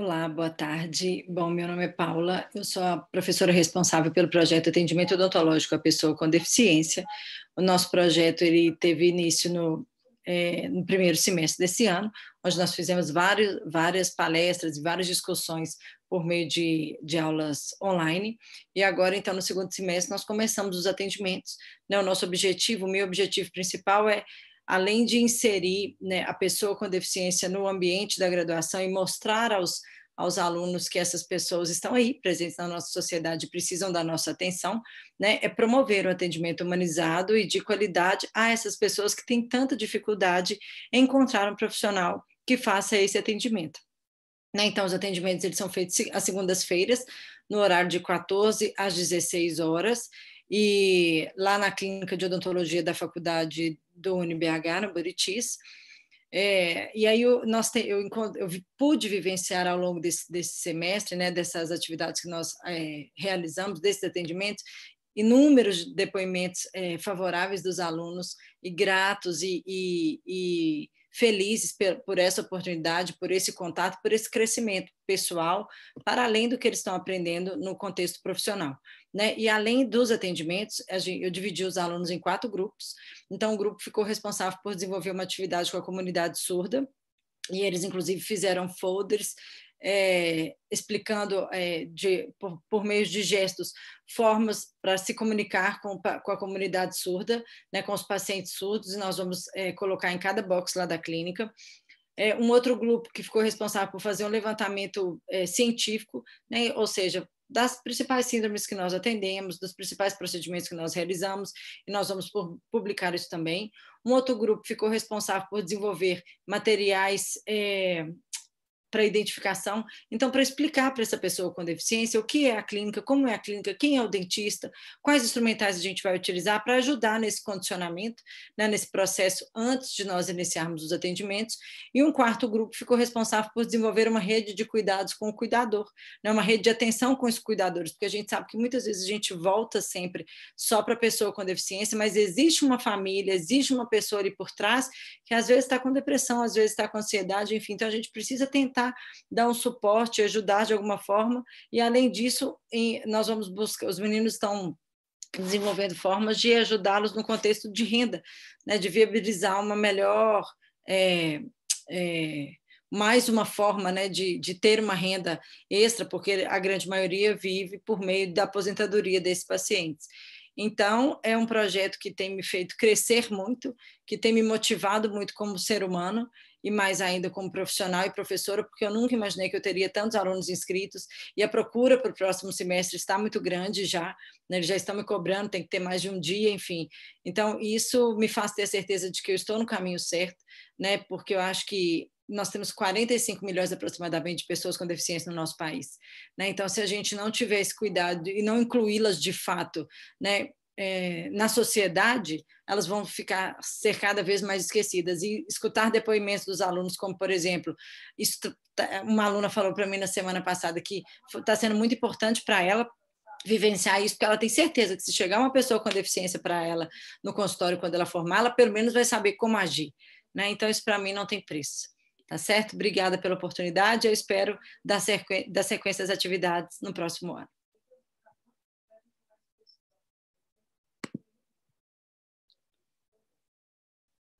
Olá, boa tarde. Bom, meu nome é Paula, eu sou a professora responsável pelo projeto Atendimento Odontológico à Pessoa com Deficiência. O nosso projeto ele teve início no, é, no primeiro semestre desse ano, onde nós fizemos vários, várias palestras e várias discussões por meio de, de aulas online. E agora, então, no segundo semestre, nós começamos os atendimentos. Né? O nosso objetivo, o meu objetivo principal é além de inserir né, a pessoa com deficiência no ambiente da graduação e mostrar aos, aos alunos que essas pessoas estão aí, presentes na nossa sociedade, precisam da nossa atenção, né, é promover o atendimento humanizado e de qualidade a essas pessoas que têm tanta dificuldade em encontrar um profissional que faça esse atendimento. Né, então, os atendimentos eles são feitos às segundas-feiras, no horário de 14 às 16 horas, e lá na clínica de odontologia da faculdade do UNBH, no Buritis. É, e aí eu, nós te, eu, eu, pude vivenciar ao longo desse, desse semestre, né, dessas atividades que nós é, realizamos, desses atendimentos, inúmeros depoimentos é, favoráveis dos alunos e gratos e, e, e felizes por essa oportunidade, por esse contato, por esse crescimento pessoal, para além do que eles estão aprendendo no contexto profissional. Né? E além dos atendimentos, eu dividi os alunos em quatro grupos, então o grupo ficou responsável por desenvolver uma atividade com a comunidade surda, e eles inclusive fizeram folders é, explicando é, de, por, por meio de gestos formas para se comunicar com, com, a comunidade surda, né, com os pacientes surdos, e nós vamos é, colocar em cada box lá da clínica. É, um outro grupo que ficou responsável por fazer um levantamento é, científico, né, ou seja, das principais síndromes que nós atendemos, dos principais procedimentos que nós realizamos, e nós vamos publicar isso também. Um outro grupo ficou responsável por desenvolver materiais é, para identificação. Então, para explicar para essa pessoa com deficiência o que é a clínica, como é a clínica, quem é o dentista, quais instrumentais a gente vai utilizar para ajudar nesse condicionamento, né, nesse processo antes de nós iniciarmos os atendimentos. E um quarto grupo ficou responsável por desenvolver uma rede de cuidados com o cuidador, né, uma rede de atenção com os cuidadores, porque a gente sabe que muitas vezes a gente volta sempre só para a pessoa com deficiência, mas existe uma família, existe uma pessoa ali por trás que às vezes está com depressão, às vezes está com ansiedade, enfim, então a gente precisa tentar tentar dar um suporte, ajudar de alguma forma. E além disso, nós vamos buscar, os meninos estão desenvolvendo formas de ajudá-los no contexto de renda, né, de viabilizar uma melhor, é, é, mais uma forma né, de, de ter uma renda extra, porque a grande maioria vive por meio da aposentadoria desses pacientes. Então, é um projeto que tem me feito crescer muito, que tem me motivado muito como ser humano e mais ainda como profissional e professora, porque eu nunca imaginei que eu teria tantos alunos inscritos e a procura para o próximo semestre está muito grande já, né? eles já estão me cobrando, tem que ter mais de um dia, enfim. Então, isso me faz ter certeza de que eu estou no caminho certo, né? porque eu acho que nós temos 45 milhões aproximadamente de pessoas com deficiência no nosso país. Né? Então, se a gente não tiver esse cuidado e não incluí-las de fato né, é, na sociedade, elas vão ficar ser cada vez mais esquecidas. E escutar depoimentos dos alunos, como, por exemplo, uma aluna falou para mim na semana passada que está sendo muito importante para ela vivenciar isso, porque ela tem certeza que se chegar uma pessoa com deficiência para ela no consultório quando ela formar, ela pelo menos vai saber como agir. Né? Então, isso para mim não tem preço. Tá certo? Obrigada pela oportunidade. Eu espero dar, sequência às atividades no próximo ano.